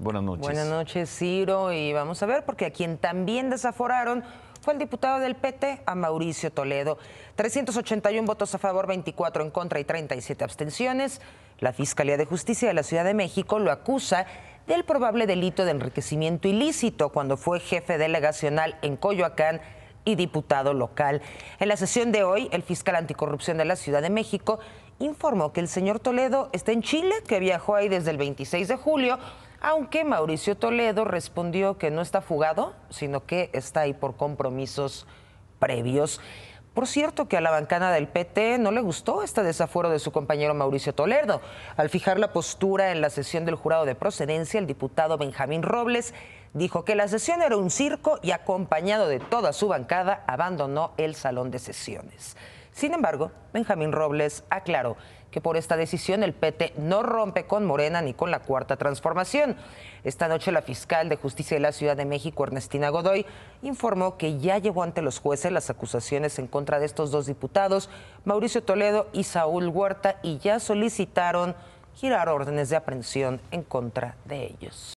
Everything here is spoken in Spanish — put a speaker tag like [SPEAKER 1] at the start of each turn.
[SPEAKER 1] Buenas noches. Buenas noches, Ciro. Y vamos a ver, porque a quien también desaforaron fue el diputado del PT, a Mauricio Toledo. 381 votos a favor, 24 en contra y 37 abstenciones. La Fiscalía de Justicia de la Ciudad de México lo acusa del probable delito de enriquecimiento ilícito cuando fue jefe delegacional en Coyoacán y diputado local. En la sesión de hoy, el fiscal anticorrupción de la Ciudad de México informó que el señor Toledo está en Chile, que viajó ahí desde el 26 de julio, aunque Mauricio Toledo respondió que no está fugado, sino que está ahí por compromisos previos. Por cierto, que a la bancada del PT no le gustó este desafuero de su compañero Mauricio Toledo. Al fijar la postura en la sesión del jurado de procedencia, el diputado Benjamín Robles dijo que la sesión era un circo y acompañado de toda su bancada abandonó el salón de sesiones. Sin embargo, Benjamín Robles aclaró que por esta decisión el PT no rompe con Morena ni con la Cuarta Transformación. Esta noche la fiscal de justicia de la Ciudad de México, Ernestina Godoy, informó que ya llevó ante los jueces las acusaciones en contra de estos dos diputados, Mauricio Toledo y Saúl Huerta, y ya solicitaron girar órdenes de aprehensión en contra de ellos.